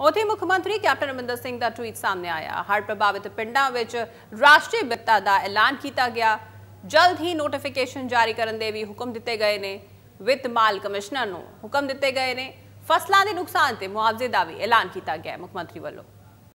ਉਥੇ ਮੁੱਖ ਮੰਤਰੀ ਕੈਪਟਨ ਅਮਰਿੰਦਰ ਸਿੰਘ ਦਾ ਟਵੀਟ ਸਾਹਮਣੇ ਆਇਆ ਹੜ ਪ੍ਰਭਾਵਿਤ ਪਿੰਡਾਂ ਵਿੱਚ ਰਾਸ਼ਟਰੀ ਬਿਪਤਾ ਦਾ ਐਲਾਨ ਕੀਤਾ ਗਿਆ ਜਲਦ ਹੀ ਨੋਟੀਫਿਕੇਸ਼ਨ ਜਾਰੀ ਕਰਨ ਦੇ ਵੀ ਹੁਕਮ ਦਿੱਤੇ ਗਏ ਨੇ ਵਿੱਤ ਮਾਲ ਕਮਿਸ਼ਨਰ ਨੂੰ ਹੁਕਮ ਦਿੱਤੇ ਗਏ ਨੇ ਫਸਲਾਂ ਦੇ ਨੁਕਸਾਨ ਤੇ ਮੁਆਵਜ਼ੇ ਦਾ ਵੀ ਐਲਾਨ ਕੀਤਾ ਗਿਆ ਮੁੱਖ ਮੰਤਰੀ ਵੱਲੋਂ